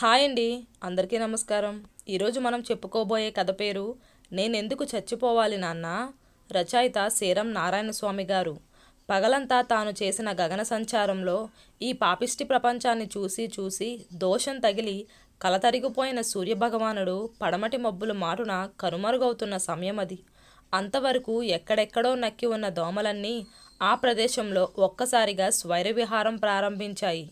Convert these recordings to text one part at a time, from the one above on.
hi అండి అందరికీ నమస్కారం ఈరోజు మనం చెప్పుకోబోయే కథ పేరు నేనెందుకు చచ్చిపోవాలి నాన్న రచయిత సీరం నారాయణ స్వామి గారు పగలంతా తాను చేసిన గగన సంచారంలో ఈ పాపిష్టి ప్రపంచాన్ని చూసి చూసి దోషం తగిలి కలతరిగిపోయిన సూర్యభగవానుడు పడమటి మబ్బులు మాటున కనుమరుగవుతున్న సమయం అది అంతవరకు ఎక్కడెక్కడో నక్కి ఉన్న దోమలన్నీ ఆ ప్రదేశంలో ఒక్కసారిగా స్వైరవిహారం ప్రారంభించాయి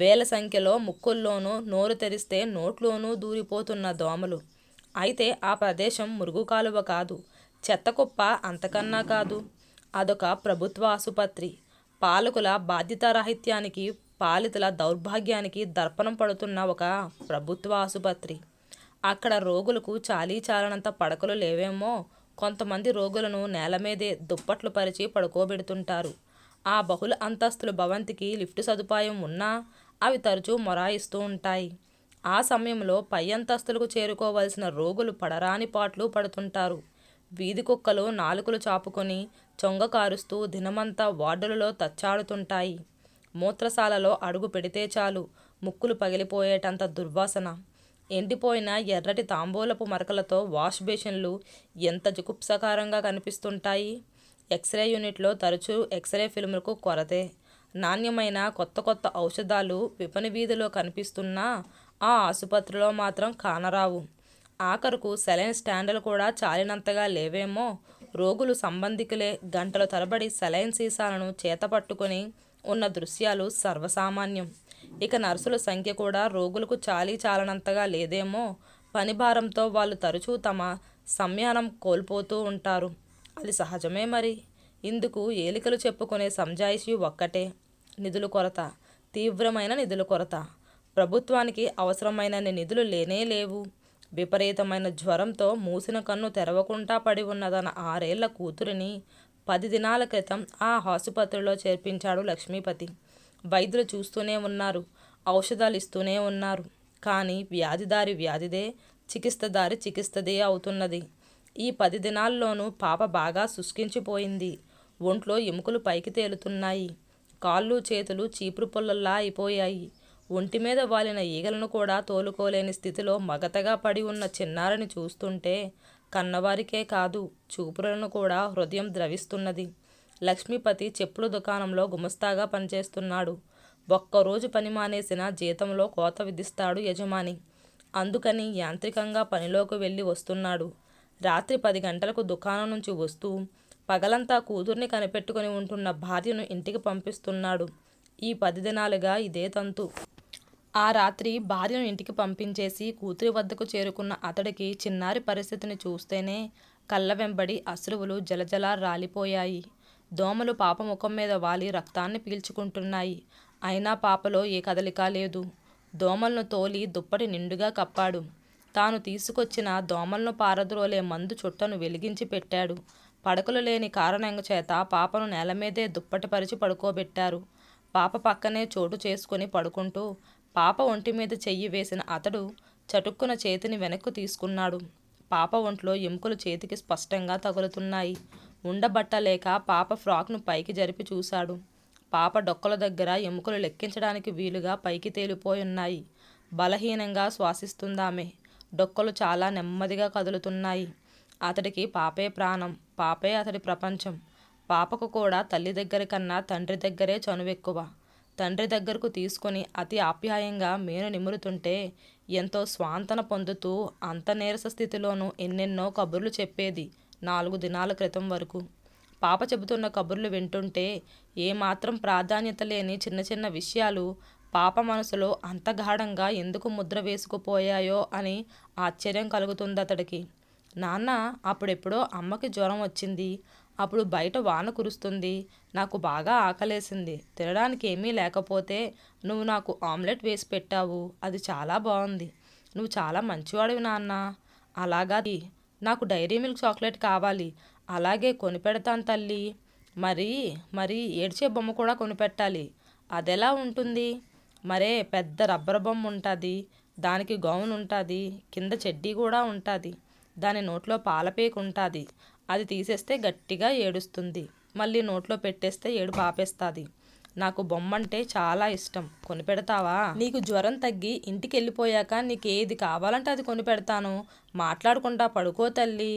వేల సంఖ్యలో ముక్కుల్లోనూ నోరు తెరిస్తే నోట్లోనూ దూరిపోతున్న దోమలు అయితే ఆ ప్రదేశం మురుగు కాలువ కాదు చెత్త కుప్ప అంతకన్నా కాదు అదొక ప్రభుత్వ ఆసుపత్రి పాలకుల బాధ్యతారాహిత్యానికి పాలితుల దౌర్భాగ్యానికి దర్పణం పడుతున్న ఒక ప్రభుత్వ ఆసుపత్రి అక్కడ రోగులకు చాలీ చాలనంత పడకలు లేవేమో కొంతమంది రోగులను నేల మీదే దుప్పట్లు పరిచి పడుకోబెడుతుంటారు ఆ బహుళ అంతస్తుల భవంతికి లిఫ్ట్ సదుపాయం ఉన్నా అవి తరచూ మొరాయిస్తూ ఉంటాయి ఆ సమయంలో పై అంతస్తులకు చేరుకోవలసిన రోగులు పడరాని పాట్లు పడుతుంటారు వీధి కుక్కలు నాలుకలు చాపుకొని చొంగ కారుస్తూ దినమంతా వార్డులలో తచ్చాడుతుంటాయి మూత్రశాలలో అడుగు పెడితే చాలు ముక్కులు పగిలిపోయేటంత దుర్వాసన ఎండిపోయిన ఎర్రటి తాంబూలపు మరకలతో వాష్ బేషన్లు ఎంత జుకుప్సకారంగా కనిపిస్తుంటాయి ఎక్స్రే యూనిట్లో తరచూ ఎక్స్రే ఫిల్మ్లకు కొరతే నాణ్యమైన కొత్త కొత్త ఔషధాలు విపణి వీధిలో కనిపిస్తున్నా ఆ ఆసుపత్రిలో మాత్రం కానరావు ఆఖరుకు సెలైన్ స్టాండ్లు కూడా చాలినంతగా లేవేమో రోగులు సంబంధికులే గంటల తరబడి సెలైన్ సీసాలను చేతపట్టుకొని ఉన్న దృశ్యాలు సర్వసామాన్యం ఇక నర్సుల సంఖ్య కూడా రోగులకు చాలీ చాలనంతగా లేదేమో పనిభారంతో వాళ్ళు తరచూ తమ సంయానం కోల్పోతూ ఉంటారు అది సహజమే మరి ఇందుకు ఏలికలు చెప్పుకునే సంజాయిషి ఒక్కటే నిధుల కొరత తీవ్రమైన నిధుల కొరత ప్రభుత్వానికి అవసరమైనన్ని నిధులు లేనే లేవు విపరీతమైన జ్వరంతో మూసిన కన్ను తెరవకుండా పడి ఉన్న తన ఆరేళ్ల కూతురిని పది దినాల క్రితం ఆ ఆసుపత్రిలో చేర్పించాడు లక్ష్మీపతి వైద్యులు చూస్తూనే ఉన్నారు ఔషధాలు ఇస్తూనే ఉన్నారు కానీ వ్యాధిదారి వ్యాధిదే చికిత్సదారి చికిత్సదే అవుతున్నది ఈ పది దినాల్లోనూ పాప బాగా శుష్కించిపోయింది ఒంట్లో ఎముకలు పైకి తేలుతున్నాయి కాళ్ళు చేతులు చీపురు పొల్లల్లా అయిపోయాయి ఒంటి మీద వాలిన ఈగలను కూడా తోలుకోలేని స్థితిలో మగతగా పడి ఉన్న చిన్నారిని చూస్తుంటే కన్నవారికే కాదు చూపులను కూడా హృదయం ద్రవిస్తున్నది లక్ష్మీపతి చెప్పుల దుకాణంలో గుమస్తాగా పనిచేస్తున్నాడు ఒక్కరోజు పని మానేసిన జీతంలో కోత విధిస్తాడు యజమాని అందుకని యాంత్రికంగా పనిలోకి వెళ్ళి వస్తున్నాడు రాత్రి పది గంటలకు దుకాణం నుంచి వస్తూ పగలంతా కూతుర్ని కనిపెట్టుకుని ఉంటున్న భార్యను ఇంటికి పంపిస్తున్నాడు ఈ పది దినాలుగా ఇదే తంతు ఆ రాత్రి భార్యను ఇంటికి పంపించేసి కూతురి వద్దకు చేరుకున్న అతడికి చిన్నారి పరిస్థితిని చూస్తేనే కళ్ళ వెంబడి అశ్రువులు జలజల రాలిపోయాయి దోమలు పాప ముఖం మీద వాలి రక్తాన్ని పీల్చుకుంటున్నాయి అయినా పాపలో ఏ కదలిక లేదు దోమలను తోలి దుప్పటి నిండుగా కప్పాడు తాను తీసుకొచ్చిన దోమలను పారద్రోలే మందు చుట్టను వెలిగించి పెట్టాడు పడకలు లేని కారణంగా చేత పాపను నేల మీదే దుప్పటిపరిచి పడుకోబెట్టారు పాప పక్కనే చోటు చేసుకుని పడుకుంటూ పాప ఒంటి మీద చెయ్యి వేసిన అతడు చటుక్కున చేతిని వెనక్కు తీసుకున్నాడు పాప ఒంట్లో ఎముకలు చేతికి స్పష్టంగా తగులుతున్నాయి ఉండబట్టలేక పాప ఫ్రాక్ను పైకి జరిపి చూశాడు పాప డొక్కల దగ్గర ఎముకలు లెక్కించడానికి వీలుగా పైకి తేలిపోయున్నాయి బలహీనంగా శ్వాసిస్తుందామె డొక్కలు చాలా నెమ్మదిగా కదులుతున్నాయి అతడికి పాపే ప్రాణం పాపే అతడి ప్రపంచం పాపకు కూడా తల్లి దగ్గర కన్నా తండ్రి దగ్గరే చనువెక్కువ తండ్రి దగ్గరకు తీసుకొని అతి ఆప్యాయంగా మేను నిమురుతుంటే ఎంతో స్వాంతన పొందుతూ అంత నీరస స్థితిలోనూ ఎన్నెన్నో కబుర్లు చెప్పేది నాలుగు దినాల క్రితం వరకు పాప చెబుతున్న కబుర్లు వింటుంటే ఏమాత్రం ప్రాధాన్యత లేని చిన్న చిన్న విషయాలు పాప మనసులో అంత గాఢంగా ఎందుకు ముద్ర వేసుకుపోయాయో అని ఆశ్చర్యం కలుగుతుంది అతడికి నాన్న అప్పుడెప్పుడో అమ్మకి జ్వరం వచ్చింది అప్పుడు బయట వాన కురుస్తుంది నాకు బాగా ఆకలేసింది తినడానికి ఏమీ లేకపోతే నువ్వు నాకు ఆమ్లెట్ వేసి పెట్టావు అది చాలా బాగుంది నువ్వు చాలా మంచివాడివి నాన్న అలాగా నాకు డైరీ మిల్క్ చాక్లెట్ కావాలి అలాగే కొనిపెడతాను తల్లి మరి మరి ఏడ్చే బొమ్మ కూడా కొనిపెట్టాలి అదెలా ఉంటుంది మరే పెద్ద రబ్బర్ బొమ్మ ఉంటుంది దానికి గౌన్ ఉంటుంది కింద చెడ్డీ కూడా ఉంటుంది దాని నోట్లో పాలపేకుంటుంది అది తీసేస్తే గట్టిగా ఏడుస్తుంది మళ్ళీ నోట్లో పెట్టేస్తే ఏడు పాపేస్తుంది నాకు బొమ్మంటే చాలా ఇష్టం కొనిపెడతావా నీకు జ్వరం తగ్గి ఇంటికి వెళ్ళిపోయాక నీకు ఏది కావాలంటే అది కొనిపెడతాను మాట్లాడుకుంటా పడుకో తల్లి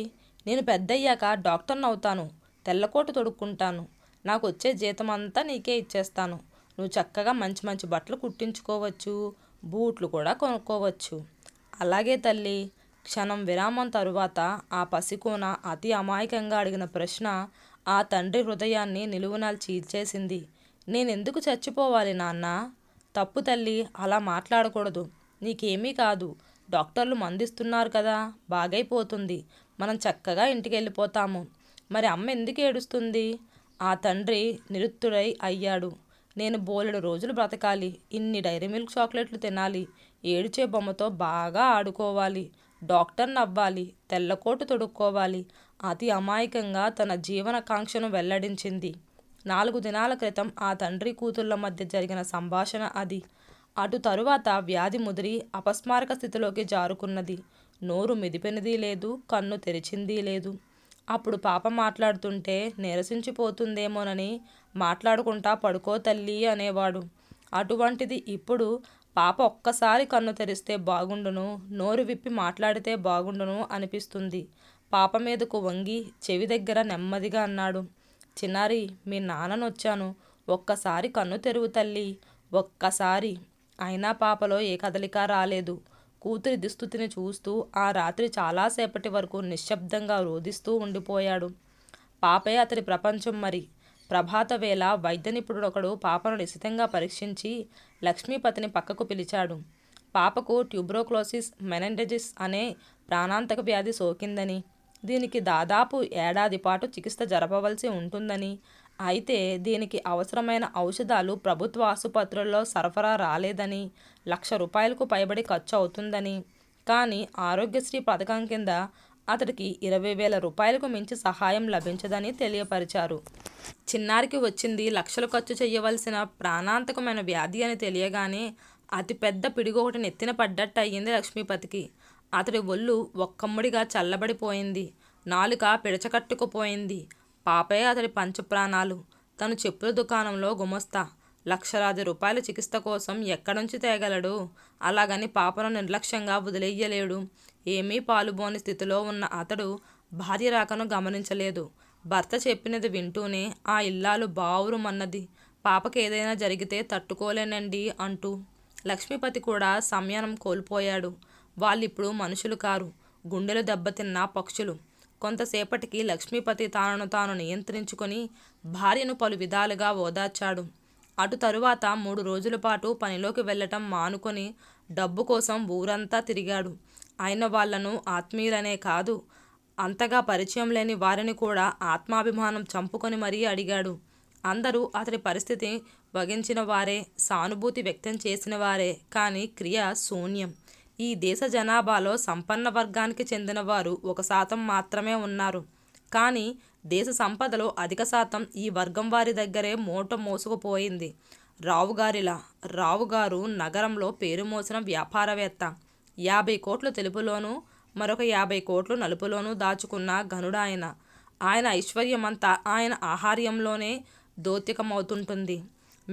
నేను పెద్దయ్యాక డాక్టర్ని అవుతాను తెల్లకోటు తొడుక్కుంటాను నాకు వచ్చే జీతం అంతా నీకే ఇచ్చేస్తాను నువ్వు చక్కగా మంచి మంచి బట్టలు కుట్టించుకోవచ్చు బూట్లు కూడా కొనుక్కోవచ్చు అలాగే తల్లి క్షణం విరామం తరువాత ఆ పసికోన అతి అమాయకంగా అడిగిన ప్రశ్న ఆ తండ్రి హృదయాన్ని నిలువునాలు చీల్చేసింది నేనెందుకు చచ్చిపోవాలి నాన్న తప్పు తల్లి అలా మాట్లాడకూడదు నీకేమీ కాదు డాక్టర్లు మందిస్తున్నారు కదా బాగైపోతుంది మనం చక్కగా ఇంటికి వెళ్ళిపోతాము మరి అమ్మ ఎందుకు ఏడుస్తుంది ఆ తండ్రి నిరుత్తుడై అయ్యాడు నేను బోలెడు రోజులు బ్రతకాలి ఇన్ని డైరీ మిల్క్ చాక్లెట్లు తినాలి ఏడుచే బొమ్మతో బాగా ఆడుకోవాలి డాక్టర్ని అవ్వాలి తెల్లకోటు తొడుక్కోవాలి అతి అమాయకంగా తన జీవనకాంక్షను వెల్లడించింది నాలుగు దినాల క్రితం ఆ తండ్రి కూతుళ్ళ మధ్య జరిగిన సంభాషణ అది అటు తరువాత వ్యాధి ముదిరి అపస్మారక స్థితిలోకి జారుకున్నది నోరు మిదిపినది లేదు కన్ను తెరిచింది లేదు అప్పుడు పాప మాట్లాడుతుంటే నిరసించిపోతుందేమోనని మాట్లాడుకుంటా పడుకో తల్లి అనేవాడు అటువంటిది ఇప్పుడు పాప ఒక్కసారి కన్ను తెరిస్తే బాగుండును నోరు విప్పి మాట్లాడితే బాగుండును అనిపిస్తుంది పాప మీదకు వంగి చెవి దగ్గర నెమ్మదిగా అన్నాడు చిన్నారి మీ వచ్చాను ఒక్కసారి కన్ను తెరువు తల్లి ఒక్కసారి అయినా పాపలో ఏ కదలిక రాలేదు కూతురి దుస్థుతిని చూస్తూ ఆ రాత్రి చాలాసేపటి వరకు నిశ్శబ్దంగా రోధిస్తూ ఉండిపోయాడు పాపే అతడి ప్రపంచం మరి ప్రభాత వేళ వైద్య నిపుణుడొకడు పాపను నిశితంగా పరీక్షించి లక్ష్మీపతిని పక్కకు పిలిచాడు పాపకు ట్యూబ్రోక్లోసిస్ మెనెండజిస్ అనే ప్రాణాంతక వ్యాధి సోకిందని దీనికి దాదాపు ఏడాది పాటు చికిత్స జరపవలసి ఉంటుందని అయితే దీనికి అవసరమైన ఔషధాలు ప్రభుత్వ ఆసుపత్రుల్లో సరఫరా రాలేదని లక్ష రూపాయలకు పైబడి ఖర్చు అవుతుందని కానీ ఆరోగ్యశ్రీ పథకం కింద అతడికి ఇరవై వేల రూపాయలకు మించి సహాయం లభించదని తెలియపరిచారు చిన్నారికి వచ్చింది లక్షలు ఖర్చు చేయవలసిన ప్రాణాంతకమైన వ్యాధి అని తెలియగానే అతిపెద్ద పిడిగొకటి నెత్తిన పడ్డట్టు అయ్యింది లక్ష్మీపతికి అతడి ఒళ్ళు ఒక్కమ్మడిగా చల్లబడిపోయింది నాలుక పిడచకట్టుకుపోయింది పాపే అతడి పంచప్రాణాలు తను చెప్పుల దుకాణంలో గుమస్తా లక్షలాది రూపాయల చికిత్స కోసం ఎక్కడుంచి తేగలడు అలాగని పాపను నిర్లక్ష్యంగా వదిలేయలేడు ఏమీ పాలుబోని స్థితిలో ఉన్న అతడు భార్య రాకను గమనించలేదు భర్త చెప్పినది వింటూనే ఆ ఇల్లాలు బావురుమన్నది పాపకి ఏదైనా జరిగితే తట్టుకోలేనండి అంటూ లక్ష్మీపతి కూడా సంయనం కోల్పోయాడు వాళ్ళిప్పుడు మనుషులు కారు గుండెలు దెబ్బతిన్న పక్షులు కొంతసేపటికి లక్ష్మీపతి తానను తాను నియంత్రించుకొని భార్యను పలు విధాలుగా ఓదార్చాడు అటు తరువాత మూడు రోజుల పాటు పనిలోకి వెళ్ళటం మానుకొని డబ్బు కోసం ఊరంతా తిరిగాడు ఆయన వాళ్లను ఆత్మీయులనే కాదు అంతగా పరిచయం లేని వారిని కూడా ఆత్మాభిమానం చంపుకొని మరీ అడిగాడు అందరూ అతడి పరిస్థితి వగించిన వారే సానుభూతి వ్యక్తం చేసిన వారే కానీ క్రియ శూన్యం ఈ దేశ జనాభాలో సంపన్న వర్గానికి చెందిన వారు ఒక శాతం మాత్రమే ఉన్నారు కానీ దేశ సంపదలో అధిక శాతం ఈ వర్గం వారి దగ్గరే మూట మోసుకుపోయింది రావుగారిలా రావుగారు నగరంలో పేరు మోసిన వ్యాపారవేత్త యాభై కోట్లు తెలుపులోనూ మరొక యాభై కోట్లు నలుపులోనూ దాచుకున్న ఘనుడాయన ఆయన ఐశ్వర్యమంతా ఆయన ఆహార్యంలోనే దోతికమవుతుంటుంది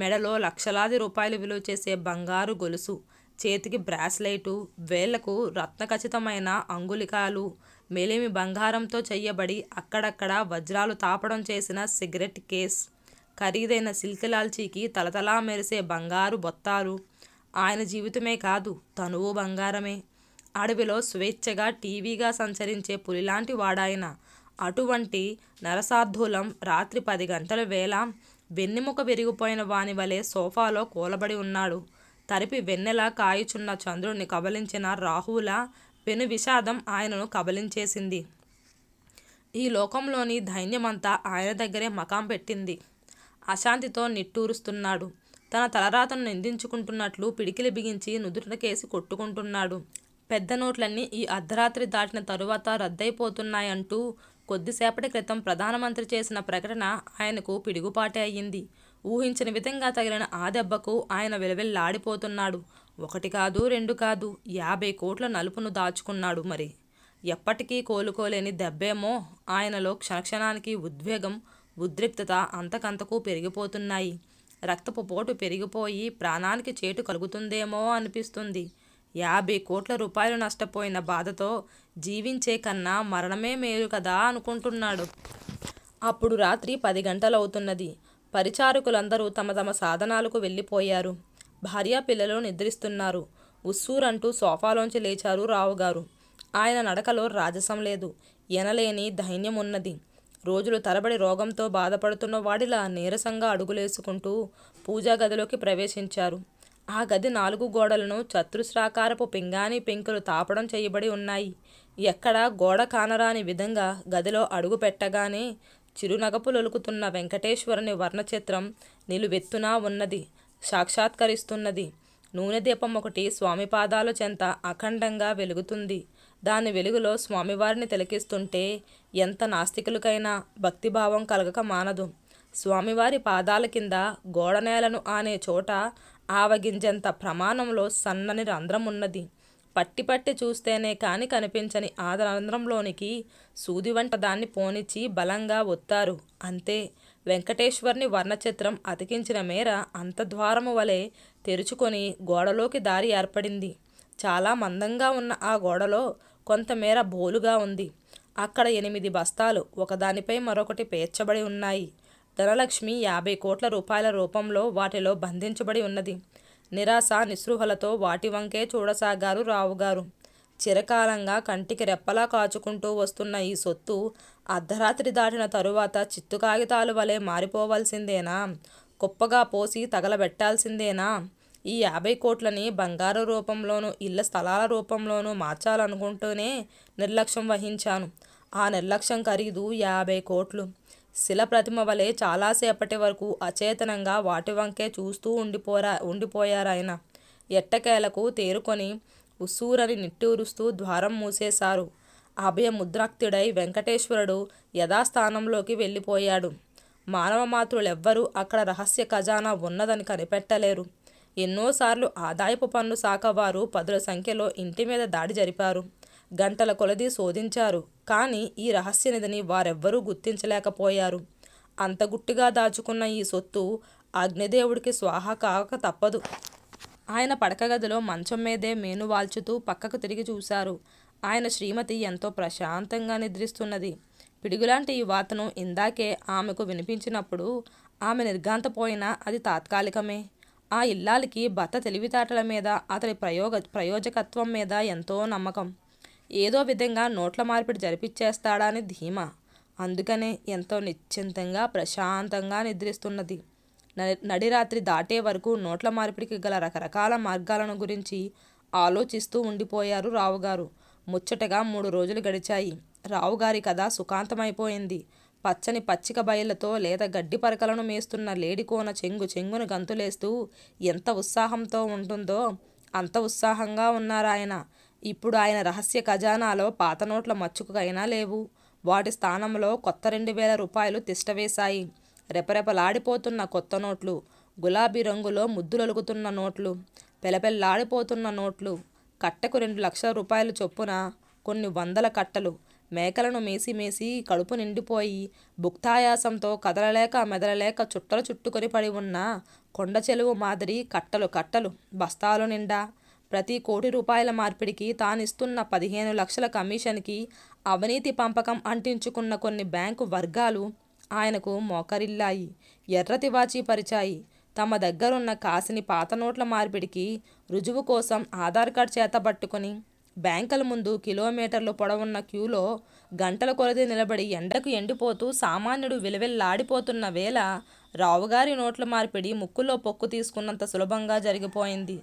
మెడలో లక్షలాది రూపాయలు విలువ చేసే బంగారు గొలుసు చేతికి బ్రాస్లైటు వేళ్లకు రత్నఖచితమైన అంగులికాలు మెలిమి బంగారంతో చెయ్యబడి అక్కడక్కడ వజ్రాలు తాపడం చేసిన సిగరెట్ కేస్ ఖరీదైన సిల్కిలాల్చీకి లాల్చీకి తలతలా మెరిసే బంగారు బొత్తాలు ఆయన జీవితమే కాదు తనువు బంగారమే అడవిలో స్వేచ్ఛగా టీవీగా సంచరించే పులిలాంటి వాడాయన అటువంటి నరసార్థూలం రాత్రి పది గంటల వేళ వెన్నెముక విరిగిపోయిన వాని వలె సోఫాలో కూలబడి ఉన్నాడు తరిపి వెన్నెల కాయుచున్న చంద్రుణ్ణి కబలించిన రాహుల పెను విషాదం ఆయనను కబలించేసింది ఈ లోకంలోని ధైన్యమంతా ఆయన దగ్గరే మకాం పెట్టింది అశాంతితో నిట్టూరుస్తున్నాడు తన తలరాతను నిందించుకుంటున్నట్లు పిడికిలి బిగించి నుదుటకేసి కొట్టుకుంటున్నాడు పెద్ద నోట్లన్నీ ఈ అర్ధరాత్రి దాటిన తరువాత రద్దయిపోతున్నాయంటూ కొద్దిసేపటి క్రితం ప్రధానమంత్రి చేసిన ప్రకటన ఆయనకు పిడుగుపాటే అయ్యింది ఊహించిన విధంగా తగిలిన ఆ దెబ్బకు ఆయన విలవిల్లాడిపోతున్నాడు ఒకటి కాదు రెండు కాదు యాభై కోట్ల నలుపును దాచుకున్నాడు మరి ఎప్పటికీ కోలుకోలేని దెబ్బేమో ఆయనలో క్షణక్షణానికి ఉద్వేగం ఉద్రిక్తత అంతకంతకు పెరిగిపోతున్నాయి రక్తపు పోటు పెరిగిపోయి ప్రాణానికి చేటు కలుగుతుందేమో అనిపిస్తుంది యాభై కోట్ల రూపాయలు నష్టపోయిన బాధతో జీవించే కన్నా మరణమే మేలు కదా అనుకుంటున్నాడు అప్పుడు రాత్రి పది గంటలవుతున్నది పరిచారకులందరూ తమ తమ సాధనాలకు వెళ్ళిపోయారు భార్యా పిల్లలు నిద్రిస్తున్నారు ఉస్సూరంటూ సోఫాలోంచి లేచారు రావుగారు ఆయన నడకలో రాజసం లేదు ఎనలేని ధైన్యం ఉన్నది రోజులు తరబడి రోగంతో బాధపడుతున్న వాడిలా నీరసంగా అడుగులేసుకుంటూ పూజా గదిలోకి ప్రవేశించారు ఆ గది నాలుగు గోడలను చతుస్రాకారపు పింగాణి పెంకులు తాపడం చేయబడి ఉన్నాయి ఎక్కడా గోడ కానరాని విధంగా గదిలో అడుగు పెట్టగానే చిరునగపులొలుకుతున్న వెంకటేశ్వరుని వర్ణచిత్రం నిలువెత్తునా ఉన్నది సాక్షాత్కరిస్తున్నది నూనె దీపం ఒకటి స్వామి పాదాల చెంత అఖండంగా వెలుగుతుంది దాని వెలుగులో స్వామివారిని తిలకిస్తుంటే ఎంత నాస్తికులకైనా భక్తిభావం కలగక మానదు స్వామివారి పాదాల కింద గోడ నేలను ఆనే చోట ఆవగింజంత ప్రమాణంలో సన్నని రంధ్రం ఉన్నది పట్టి పట్టి చూస్తేనే కాని కనిపించని ఆ రంధ్రంలోనికి సూది వంట దాన్ని పోనిచ్చి బలంగా ఒత్తారు అంతే వెంకటేశ్వర్ని వర్ణచిత్రం అతికించిన మేర అంతద్వారము వలె తెరుచుకొని గోడలోకి దారి ఏర్పడింది చాలా మందంగా ఉన్న ఆ గోడలో కొంతమేర బోలుగా ఉంది అక్కడ ఎనిమిది బస్తాలు ఒకదానిపై మరొకటి పేర్చబడి ఉన్నాయి ధనలక్ష్మి యాభై కోట్ల రూపాయల రూపంలో వాటిలో బంధించబడి ఉన్నది నిరాశ నిస్పృహలతో వాటి వంకే చూడసాగారు రావుగారు చిరకాలంగా కంటికి రెప్పలా కాచుకుంటూ వస్తున్న ఈ సొత్తు అర్ధరాత్రి దాటిన తరువాత చిత్తు కాగితాలు వలె మారిపోవాల్సిందేనా కుప్పగా పోసి తగలబెట్టాల్సిందేనా ఈ యాభై కోట్లని బంగారు రూపంలోనూ ఇళ్ల స్థలాల రూపంలోనూ మార్చాలనుకుంటూనే నిర్లక్ష్యం వహించాను ఆ నిర్లక్ష్యం ఖరీదు యాభై కోట్లు శిల ప్రతిమ వలె చాలాసేపటి వరకు అచేతనంగా వాటి వంకే చూస్తూ ఉండిపోరా ఉండిపోయారాయన ఎట్టకేలకు తేరుకొని ఉసూరని నిట్టూరుస్తూ ద్వారం మూసేశారు అభయముద్రాక్తుడై వెంకటేశ్వరుడు యథాస్థానంలోకి వెళ్ళిపోయాడు మానవ మానవమాతృలెవ్వరూ అక్కడ రహస్య ఖజానా ఉన్నదని కనిపెట్టలేరు ఎన్నోసార్లు ఆదాయపు పన్ను శాఖ వారు పదుల సంఖ్యలో ఇంటి మీద దాడి జరిపారు గంటల కొలది శోధించారు కానీ ఈ రహస్య నిధిని వారెవ్వరూ గుర్తించలేకపోయారు అంత గుట్టిగా దాచుకున్న ఈ సొత్తు అగ్నిదేవుడికి స్వాహ కాక తప్పదు ఆయన పడకగదిలో మంచం మీదే మేను వాల్చుతూ పక్కకు తిరిగి చూశారు ఆయన శ్రీమతి ఎంతో ప్రశాంతంగా నిద్రిస్తున్నది పిడుగులాంటి ఈ వార్తను ఇందాకే ఆమెకు వినిపించినప్పుడు ఆమె నిర్ఘాంతపోయినా అది తాత్కాలికమే ఆ ఇల్లాలికి భర్త తెలివితేటల మీద అతడి ప్రయోగ ప్రయోజకత్వం మీద ఎంతో నమ్మకం ఏదో విధంగా నోట్ల మార్పిడి జరిపించేస్తాడని ధీమా అందుకనే ఎంతో నిశ్చింతంగా ప్రశాంతంగా నిద్రిస్తున్నది నడిరాత్రి దాటే వరకు నోట్ల మార్పిడికి గల రకరకాల మార్గాలను గురించి ఆలోచిస్తూ ఉండిపోయారు రావుగారు ముచ్చటగా మూడు రోజులు గడిచాయి రావుగారి కథ సుఖాంతమైపోయింది పచ్చని పచ్చిక బయళ్లతో లేదా గడ్డి పరకలను మేస్తున్న లేడికోన చెంగు చెంగును గంతులేస్తూ ఎంత ఉత్సాహంతో ఉంటుందో అంత ఉత్సాహంగా ఉన్నారాయన ఇప్పుడు ఆయన రహస్య ఖజానాలో పాత నోట్ల మచ్చుకైనా లేవు వాటి స్థానంలో కొత్త రెండు వేల రూపాయలు తిష్టవేశాయి రెపరెపలాడిపోతున్న కొత్త నోట్లు గులాబీ రంగులో ముద్దులలుగుతున్న నోట్లు పెలపెల్లాడిపోతున్న నోట్లు కట్టకు రెండు లక్షల రూపాయలు చొప్పున కొన్ని వందల కట్టలు మేకలను మేసి మేసి కడుపు నిండిపోయి భుక్తాయాసంతో కదలలేక మెదలలేక చుట్టలు చుట్టుకొని పడి ఉన్న కొండ చెలువు మాదిరి కట్టలు కట్టలు బస్తాలు నిండా ప్రతి కోటి రూపాయల మార్పిడికి తానిస్తున్న పదిహేను లక్షల కమిషన్కి అవినీతి పంపకం అంటించుకున్న కొన్ని బ్యాంకు వర్గాలు ఆయనకు మోకరిల్లాయి ఎర్ర పరిచాయి తమ దగ్గరున్న కాసిని పాత నోట్ల మార్పిడికి రుజువు కోసం ఆధార్ కార్డ్ పట్టుకుని బ్యాంకుల ముందు కిలోమీటర్లు పొడవున్న క్యూలో గంటల కొలది నిలబడి ఎండకు ఎండిపోతూ సామాన్యుడు విలువెల్లాడిపోతున్న వేళ రావుగారి నోట్ల మార్పిడి ముక్కులో పొక్కు తీసుకున్నంత సులభంగా జరిగిపోయింది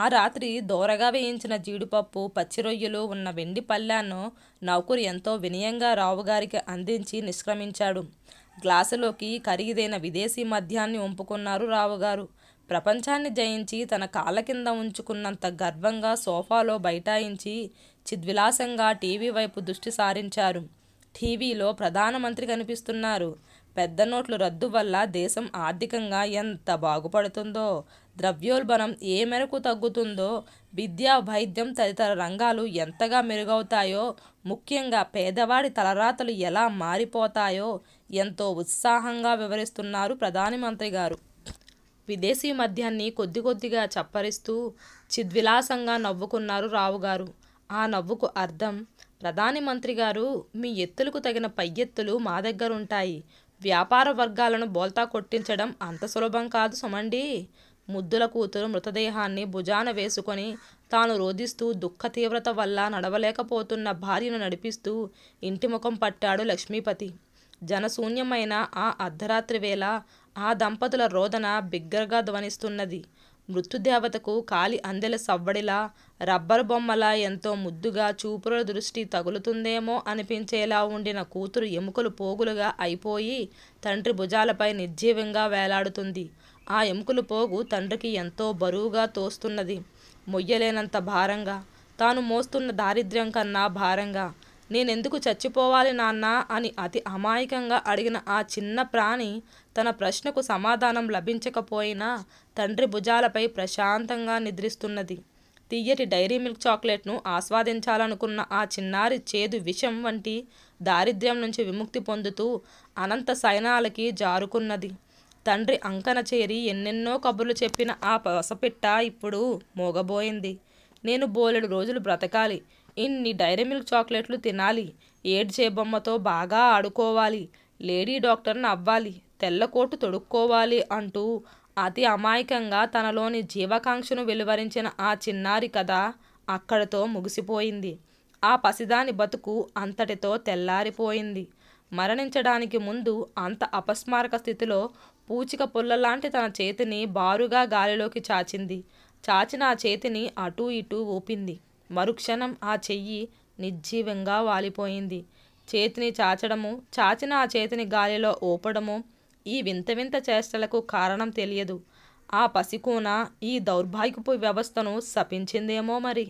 ఆ రాత్రి దోరగా వేయించిన జీడిపప్పు పచ్చిరొయ్యలు ఉన్న వెండి పళ్ళాను నౌకరు ఎంతో వినయంగా రావుగారికి అందించి నిష్క్రమించాడు గ్లాసులోకి ఖరీదైన విదేశీ మద్యాన్ని ఒంపుకున్నారు రావుగారు ప్రపంచాన్ని జయించి తన కాళ్ళ కింద ఉంచుకున్నంత గర్వంగా సోఫాలో బైఠాయించి చిద్విలాసంగా టీవీ వైపు దృష్టి సారించారు టీవీలో ప్రధానమంత్రి కనిపిస్తున్నారు పెద్ద నోట్లు రద్దు వల్ల దేశం ఆర్థికంగా ఎంత బాగుపడుతుందో ద్రవ్యోల్బణం ఏ మేరకు తగ్గుతుందో విద్యా వైద్యం తదితర రంగాలు ఎంతగా మెరుగవుతాయో ముఖ్యంగా పేదవాడి తలరాతలు ఎలా మారిపోతాయో ఎంతో ఉత్సాహంగా వివరిస్తున్నారు ప్రధానమంత్రి గారు విదేశీ మద్యాన్ని కొద్ది కొద్దిగా చప్పరిస్తూ చిద్విలాసంగా నవ్వుకున్నారు రావు గారు ఆ నవ్వుకు అర్థం ప్రధాని మంత్రి గారు మీ ఎత్తులకు తగిన పై ఎత్తులు మా దగ్గర ఉంటాయి వ్యాపార వర్గాలను బోల్తా కొట్టించడం అంత సులభం కాదు సుమండి ముద్దుల కూతురు మృతదేహాన్ని భుజాన వేసుకొని తాను రోధిస్తూ దుఃఖ తీవ్రత వల్ల నడవలేకపోతున్న భార్యను నడిపిస్తూ ఇంటి ముఖం పట్టాడు లక్ష్మీపతి జనశూన్యమైన ఆ అర్ధరాత్రి వేళ ఆ దంపతుల రోదన బిగ్గరగా ధ్వనిస్తున్నది మృత్యుదేవతకు కాలి అందెల సవ్వడిలా రబ్బరు బొమ్మలా ఎంతో ముద్దుగా చూపుల దృష్టి తగులుతుందేమో అనిపించేలా ఉండిన కూతురు ఎముకలు పోగులుగా అయిపోయి తండ్రి భుజాలపై నిర్జీవంగా వేలాడుతుంది ఆ ఎముకలు పోగు తండ్రికి ఎంతో బరువుగా తోస్తున్నది మొయ్యలేనంత భారంగా తాను మోస్తున్న దారిద్ర్యం కన్నా భారంగా నేనెందుకు చచ్చిపోవాలి నాన్న అని అతి అమాయకంగా అడిగిన ఆ చిన్న ప్రాణి తన ప్రశ్నకు సమాధానం లభించకపోయినా తండ్రి భుజాలపై ప్రశాంతంగా నిద్రిస్తున్నది తీయటి డైరీ మిల్క్ చాక్లెట్ను ఆస్వాదించాలనుకున్న ఆ చిన్నారి చేదు విషం వంటి దారిద్ర్యం నుంచి విముక్తి పొందుతూ అనంత సైనాలకి జారుకున్నది తండ్రి అంకన చేరి ఎన్నెన్నో కబుర్లు చెప్పిన ఆ పసపిట్ట ఇప్పుడు మోగబోయింది నేను బోలెడు రోజులు బ్రతకాలి ఇన్ని డైరీ మిల్క్ చాక్లెట్లు తినాలి ఏడ్జే బొమ్మతో బాగా ఆడుకోవాలి లేడీ డాక్టర్ని అవ్వాలి తెల్లకోటు తొడుక్కోవాలి అంటూ అతి అమాయకంగా తనలోని జీవకాంక్షను వెలువరించిన ఆ చిన్నారి కథ అక్కడతో ముగిసిపోయింది ఆ పసిదాని బతుకు అంతటితో తెల్లారిపోయింది మరణించడానికి ముందు అంత అపస్మారక స్థితిలో పూచిక పుల్లలాంటి తన చేతిని బారుగా గాలిలోకి చాచింది చాచిన ఆ చేతిని అటూ ఇటూ ఊపింది మరుక్షణం ఆ చెయ్యి నిర్జీవంగా వాలిపోయింది చేతిని చాచడము చాచిన ఆ చేతిని గాలిలో ఊపడము ఈ వింత వింత చేష్టలకు కారణం తెలియదు ఆ పసికూన ఈ దౌర్భాగ్యపు వ్యవస్థను శపించిందేమో మరి